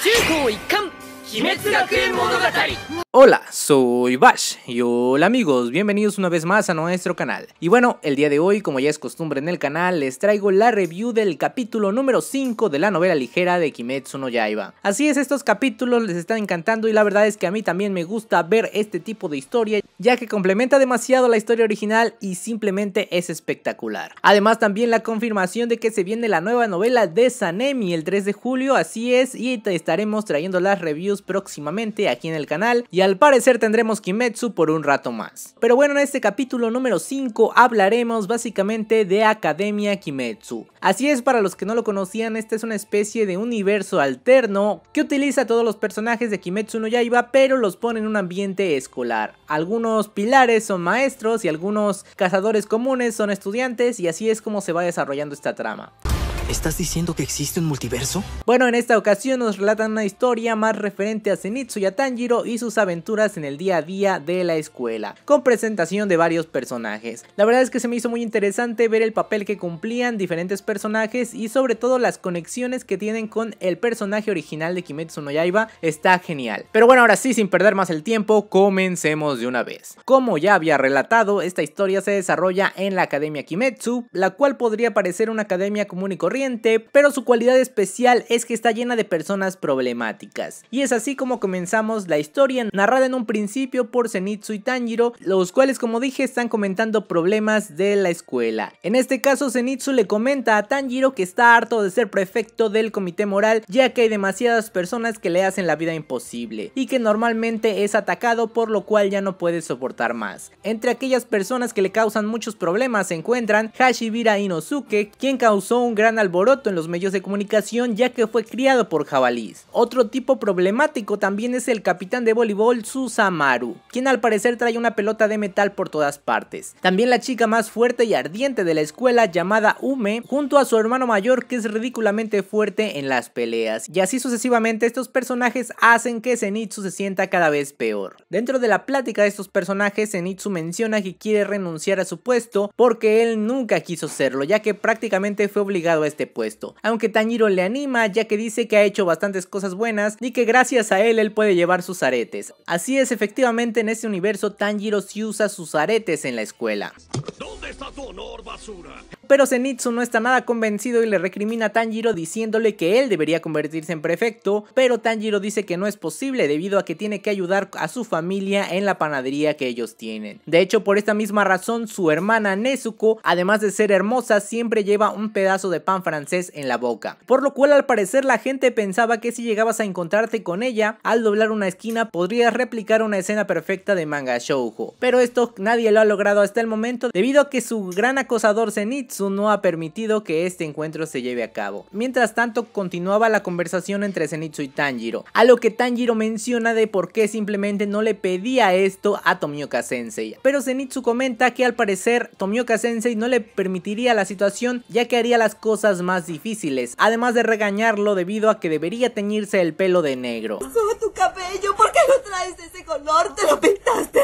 中高一貫 Hola, soy Bash y hola amigos, bienvenidos una vez más a nuestro canal. Y bueno, el día de hoy, como ya es costumbre en el canal, les traigo la review del capítulo número 5 de la novela ligera de Kimetsu no Yaiba. Así es, estos capítulos les están encantando y la verdad es que a mí también me gusta ver este tipo de historia, ya que complementa demasiado la historia original y simplemente es espectacular. Además también la confirmación de que se viene la nueva novela de Sanemi el 3 de julio, así es, y te estaremos trayendo las reviews próximamente aquí en el canal y al parecer tendremos Kimetsu por un rato más. Pero bueno, en este capítulo número 5 hablaremos básicamente de Academia Kimetsu. Así es, para los que no lo conocían, esta es una especie de universo alterno que utiliza todos los personajes de Kimetsu no Yaiba pero los pone en un ambiente escolar. Algunos pilares son maestros y algunos cazadores comunes son estudiantes y así es como se va desarrollando esta trama. ¿Estás diciendo que existe un multiverso? Bueno, en esta ocasión nos relatan una historia más referente a Zenitsu y a Tanjiro y sus aventuras en el día a día de la escuela, con presentación de varios personajes. La verdad es que se me hizo muy interesante ver el papel que cumplían diferentes personajes y sobre todo las conexiones que tienen con el personaje original de Kimetsu no Yaiba, está genial. Pero bueno, ahora sí, sin perder más el tiempo, comencemos de una vez. Como ya había relatado, esta historia se desarrolla en la Academia Kimetsu, la cual podría parecer una academia común y corriente pero su cualidad especial es que está llena de personas problemáticas. Y es así como comenzamos la historia narrada en un principio por Zenitsu y Tanjiro, los cuales como dije están comentando problemas de la escuela. En este caso Zenitsu le comenta a Tanjiro que está harto de ser prefecto del comité moral ya que hay demasiadas personas que le hacen la vida imposible y que normalmente es atacado por lo cual ya no puede soportar más. Entre aquellas personas que le causan muchos problemas se encuentran Hashibira Inosuke, quien causó un gran al alboroto en los medios de comunicación ya que fue criado por jabalís. Otro tipo problemático también es el capitán de voleibol Susamaru, quien al parecer trae una pelota de metal por todas partes. También la chica más fuerte y ardiente de la escuela llamada Ume, junto a su hermano mayor que es ridículamente fuerte en las peleas. Y así sucesivamente estos personajes hacen que Zenitsu se sienta cada vez peor. Dentro de la plática de estos personajes, Zenitsu menciona que quiere renunciar a su puesto porque él nunca quiso serlo, ya que prácticamente fue obligado a este puesto. Aunque Tanjiro le anima ya que dice que ha hecho bastantes cosas buenas y que gracias a él él puede llevar sus aretes. Así es, efectivamente en este universo Tanjiro sí usa sus aretes en la escuela. ¿Dónde está tu honor, basura? pero Zenitsu no está nada convencido y le recrimina a Tanjiro diciéndole que él debería convertirse en prefecto, pero Tanjiro dice que no es posible debido a que tiene que ayudar a su familia en la panadería que ellos tienen. De hecho, por esta misma razón, su hermana Nezuko, además de ser hermosa, siempre lleva un pedazo de pan francés en la boca, por lo cual al parecer la gente pensaba que si llegabas a encontrarte con ella, al doblar una esquina podrías replicar una escena perfecta de manga shoujo. Pero esto nadie lo ha logrado hasta el momento debido a que su gran acosador Zenitsu no ha permitido que este encuentro se lleve a cabo. Mientras tanto, continuaba la conversación entre Zenitsu y Tanjiro, a lo que Tanjiro menciona de por qué simplemente no le pedía esto a Tomioka Sensei. Pero Zenitsu comenta que al parecer Tomioka Sensei no le permitiría la situación ya que haría las cosas más difíciles, además de regañarlo debido a que debería teñirse el pelo de negro. tu ¿Por qué lo traes ese color? ¿Te lo pintaste?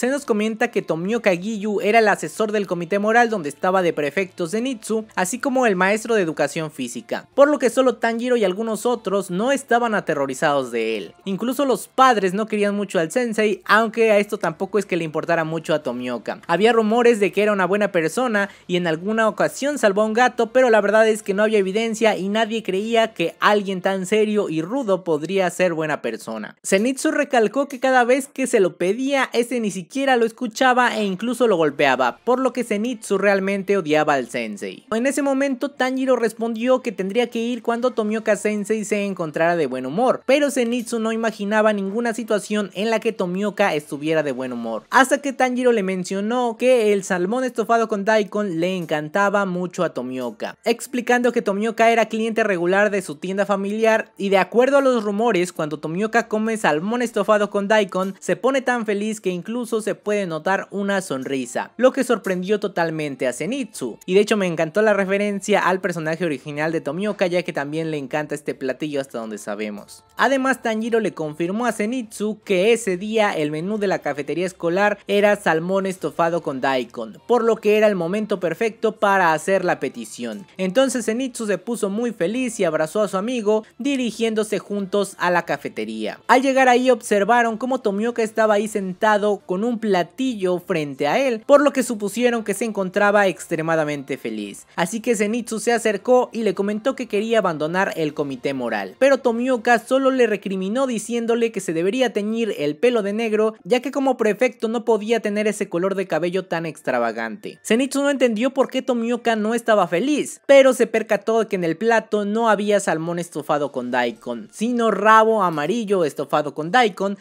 se nos comenta que Tomioka Giyu era el asesor del comité moral donde estaba de prefectos Zenitsu, así como el maestro de educación física, por lo que solo Tanjiro y algunos otros no estaban aterrorizados de él. Incluso los padres no querían mucho al sensei, aunque a esto tampoco es que le importara mucho a Tomioka. Había rumores de que era una buena persona y en alguna ocasión salvó a un gato, pero la verdad es que no había evidencia y nadie creía que alguien tan serio y rudo podría ser buena persona. Zenitsu recalcó que cada vez que se lo pedía, ese ni siquiera siquiera lo escuchaba e incluso lo golpeaba, por lo que Zenitsu realmente odiaba al sensei. En ese momento Tanjiro respondió que tendría que ir cuando Tomioka sensei se encontrara de buen humor, pero Zenitsu no imaginaba ninguna situación en la que Tomioka estuviera de buen humor, hasta que Tanjiro le mencionó que el salmón estofado con daikon le encantaba mucho a Tomioka, explicando que Tomioka era cliente regular de su tienda familiar y de acuerdo a los rumores cuando Tomioka come salmón estofado con daikon se pone tan feliz que incluso se puede notar una sonrisa, lo que sorprendió totalmente a Zenitsu. Y de hecho me encantó la referencia al personaje original de Tomioka ya que también le encanta este platillo hasta donde sabemos. Además Tanjiro le confirmó a Zenitsu que ese día el menú de la cafetería escolar era salmón estofado con daikon, por lo que era el momento perfecto para hacer la petición. Entonces Zenitsu se puso muy feliz y abrazó a su amigo dirigiéndose juntos a la cafetería. Al llegar ahí observaron cómo Tomioka estaba ahí sentado con un un platillo frente a él, por lo que supusieron que se encontraba extremadamente feliz. Así que Zenitsu se acercó y le comentó que quería abandonar el comité moral, pero Tomioka solo le recriminó diciéndole que se debería teñir el pelo de negro, ya que como prefecto no podía tener ese color de cabello tan extravagante. Zenitsu no entendió por qué Tomioka no estaba feliz, pero se percató que en el plato no había salmón estofado con daikon, sino rabo amarillo estofado con daikon.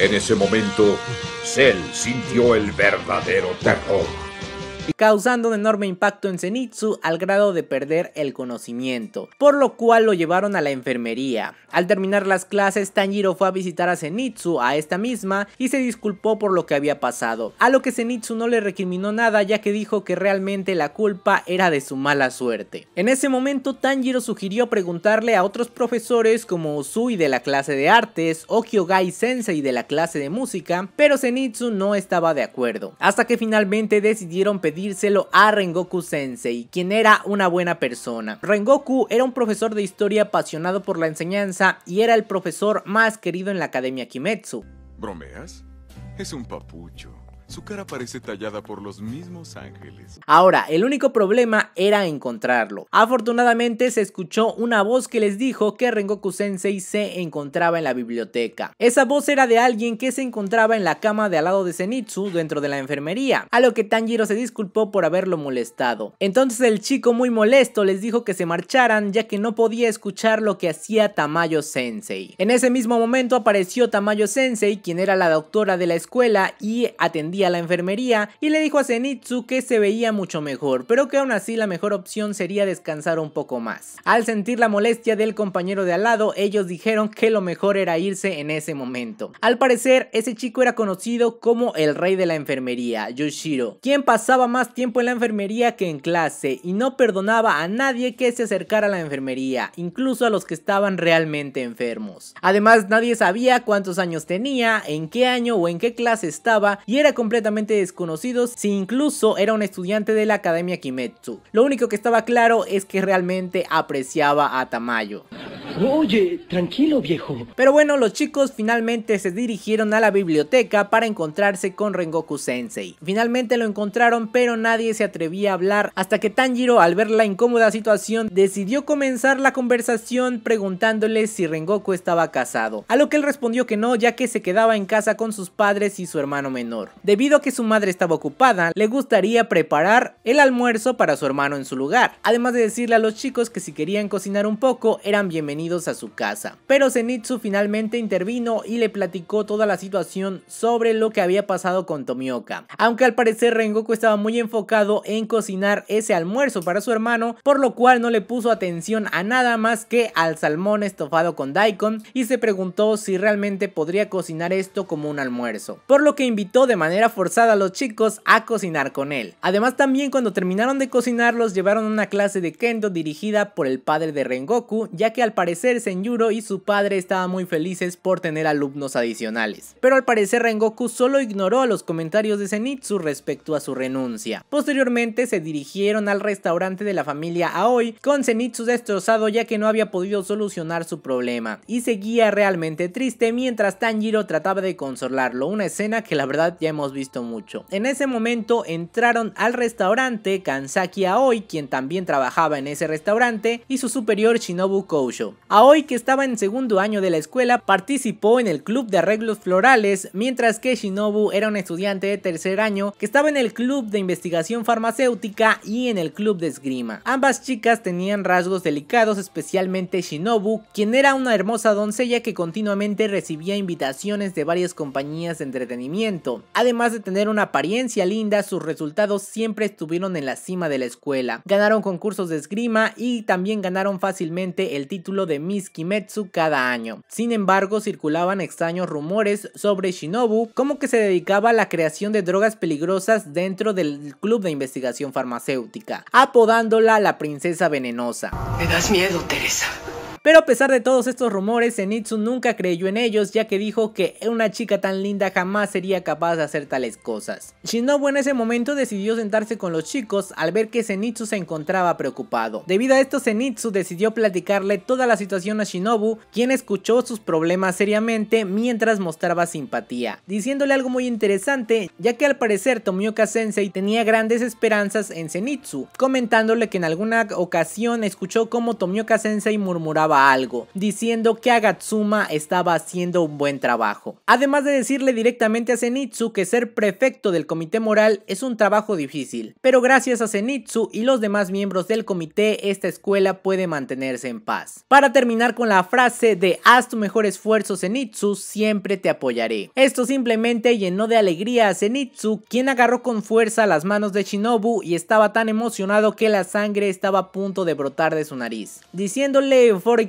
En ese momento, Cell sintió el verdadero terror causando un enorme impacto en Zenitsu al grado de perder el conocimiento, por lo cual lo llevaron a la enfermería. Al terminar las clases, Tanjiro fue a visitar a Zenitsu, a esta misma, y se disculpó por lo que había pasado, a lo que Zenitsu no le recriminó nada ya que dijo que realmente la culpa era de su mala suerte. En ese momento, Tanjiro sugirió preguntarle a otros profesores como Usui de la clase de artes o Kyogai Sensei de la clase de música, pero Zenitsu no estaba de acuerdo, hasta que finalmente decidieron pedir pedírselo a Rengoku Sensei, quien era una buena persona. Rengoku era un profesor de historia apasionado por la enseñanza y era el profesor más querido en la Academia Kimetsu. ¿Bromeas? Es un papucho. Su cara parece tallada por los mismos ángeles. Ahora, el único problema era encontrarlo. Afortunadamente se escuchó una voz que les dijo que Rengoku Sensei se encontraba en la biblioteca. Esa voz era de alguien que se encontraba en la cama de al lado de Zenitsu dentro de la enfermería, a lo que Tanjiro se disculpó por haberlo molestado. Entonces el chico muy molesto les dijo que se marcharan ya que no podía escuchar lo que hacía Tamayo Sensei. En ese mismo momento apareció Tamayo Sensei, quien era la doctora de la escuela y atendía a la enfermería y le dijo a Zenitsu que se veía mucho mejor, pero que aún así la mejor opción sería descansar un poco más. Al sentir la molestia del compañero de al lado, ellos dijeron que lo mejor era irse en ese momento. Al parecer, ese chico era conocido como el rey de la enfermería, Yoshiro, quien pasaba más tiempo en la enfermería que en clase y no perdonaba a nadie que se acercara a la enfermería, incluso a los que estaban realmente enfermos. Además, nadie sabía cuántos años tenía, en qué año o en qué clase estaba y era con completamente desconocidos si incluso era un estudiante de la Academia Kimetsu. Lo único que estaba claro es que realmente apreciaba a Tamayo. Oye, tranquilo viejo. Pero bueno, los chicos finalmente se dirigieron a la biblioteca para encontrarse con Rengoku Sensei. Finalmente lo encontraron pero nadie se atrevía a hablar hasta que Tanjiro al ver la incómoda situación decidió comenzar la conversación preguntándole si Rengoku estaba casado. A lo que él respondió que no ya que se quedaba en casa con sus padres y su hermano menor. Debido a que su madre estaba ocupada, le gustaría preparar el almuerzo para su hermano en su lugar, además de decirle a los chicos que si querían cocinar un poco eran bienvenidos a su casa. Pero Zenitsu finalmente intervino y le platicó toda la situación sobre lo que había pasado con Tomioka. Aunque al parecer Rengoku estaba muy enfocado en cocinar ese almuerzo para su hermano, por lo cual no le puso atención a nada más que al salmón estofado con daikon y se preguntó si realmente podría cocinar esto como un almuerzo. Por lo que invitó de manera era forzada a los chicos a cocinar con él. Además también cuando terminaron de cocinar llevaron a una clase de kendo dirigida por el padre de Rengoku, ya que al parecer Senjuro y su padre estaban muy felices por tener alumnos adicionales. Pero al parecer Rengoku solo ignoró a los comentarios de Zenitsu respecto a su renuncia. Posteriormente se dirigieron al restaurante de la familia Aoi con Zenitsu destrozado ya que no había podido solucionar su problema y seguía realmente triste mientras Tanjiro trataba de consolarlo, una escena que la verdad ya hemos visto mucho. En ese momento entraron al restaurante Kansaki Aoi, quien también trabajaba en ese restaurante, y su superior Shinobu Kousho. Aoi, que estaba en segundo año de la escuela, participó en el club de arreglos florales, mientras que Shinobu era un estudiante de tercer año que estaba en el club de investigación farmacéutica y en el club de esgrima. Ambas chicas tenían rasgos delicados, especialmente Shinobu, quien era una hermosa doncella que continuamente recibía invitaciones de varias compañías de entretenimiento. Además, Además de tener una apariencia linda, sus resultados siempre estuvieron en la cima de la escuela. Ganaron concursos de esgrima y también ganaron fácilmente el título de Miss Kimetsu cada año. Sin embargo, circulaban extraños rumores sobre Shinobu, como que se dedicaba a la creación de drogas peligrosas dentro del club de investigación farmacéutica, apodándola la princesa venenosa. Me das miedo, Teresa. Pero a pesar de todos estos rumores, Zenitsu nunca creyó en ellos ya que dijo que una chica tan linda jamás sería capaz de hacer tales cosas. Shinobu en ese momento decidió sentarse con los chicos al ver que Zenitsu se encontraba preocupado. Debido a esto Zenitsu decidió platicarle toda la situación a Shinobu, quien escuchó sus problemas seriamente mientras mostraba simpatía, diciéndole algo muy interesante ya que al parecer Tomioka Sensei tenía grandes esperanzas en Zenitsu, comentándole que en alguna ocasión escuchó cómo Tomioka Sensei murmuraba algo, diciendo que Agatsuma estaba haciendo un buen trabajo. Además de decirle directamente a Zenitsu que ser prefecto del comité moral es un trabajo difícil, pero gracias a Zenitsu y los demás miembros del comité esta escuela puede mantenerse en paz. Para terminar con la frase de haz tu mejor esfuerzo Zenitsu, siempre te apoyaré. Esto simplemente llenó de alegría a Zenitsu, quien agarró con fuerza las manos de Shinobu y estaba tan emocionado que la sangre estaba a punto de brotar de su nariz, diciéndole for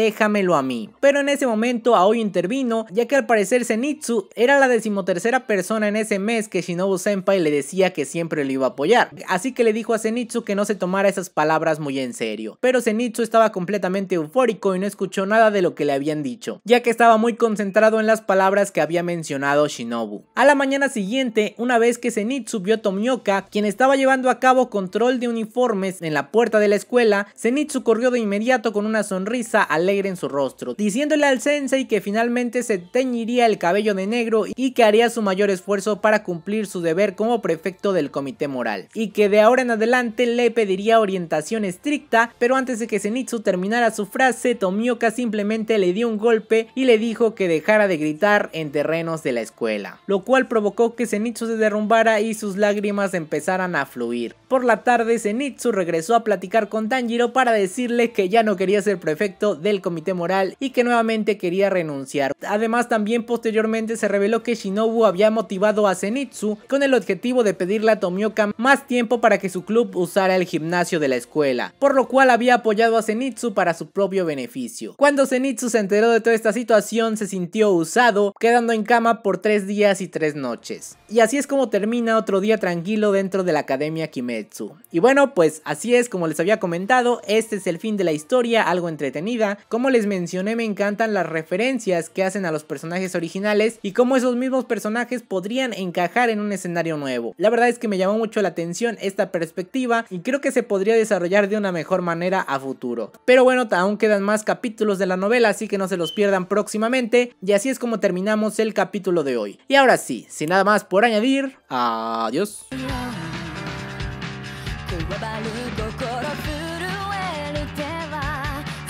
déjamelo a mí. Pero en ese momento Aoi intervino, ya que al parecer Zenitsu era la decimotercera persona en ese mes que Shinobu Senpai le decía que siempre lo iba a apoyar, así que le dijo a Zenitsu que no se tomara esas palabras muy en serio. Pero Zenitsu estaba completamente eufórico y no escuchó nada de lo que le habían dicho, ya que estaba muy concentrado en las palabras que había mencionado Shinobu. A la mañana siguiente, una vez que Zenitsu vio a Tomioka, quien estaba llevando a cabo control de uniformes en la puerta de la escuela, Zenitsu corrió de inmediato con una sonrisa sonrisa alegre en su rostro, diciéndole al sensei que finalmente se teñiría el cabello de negro y que haría su mayor esfuerzo para cumplir su deber como prefecto del comité moral, y que de ahora en adelante le pediría orientación estricta, pero antes de que Senitsu terminara su frase, Tomioka simplemente le dio un golpe y le dijo que dejara de gritar en terrenos de la escuela, lo cual provocó que Senitsu se derrumbara y sus lágrimas empezaran a fluir. Por la tarde, Senitsu regresó a platicar con Tanjiro para decirle que ya no quería ser prefecto efecto del comité moral y que nuevamente quería renunciar. Además también posteriormente se reveló que Shinobu había motivado a Zenitsu con el objetivo de pedirle a Tomioka más tiempo para que su club usara el gimnasio de la escuela, por lo cual había apoyado a Zenitsu para su propio beneficio. Cuando Zenitsu se enteró de toda esta situación se sintió usado, quedando en cama por tres días y tres noches. Y así es como termina otro día tranquilo dentro de la Academia Kimetsu. Y bueno, pues así es como les había comentado, este es el fin de la historia, algo en entretenida. Como les mencioné, me encantan las referencias que hacen a los personajes originales y cómo esos mismos personajes podrían encajar en un escenario nuevo. La verdad es que me llamó mucho la atención esta perspectiva y creo que se podría desarrollar de una mejor manera a futuro. Pero bueno, aún quedan más capítulos de la novela, así que no se los pierdan próximamente. Y así es como terminamos el capítulo de hoy. Y ahora sí, sin nada más por añadir, adiós.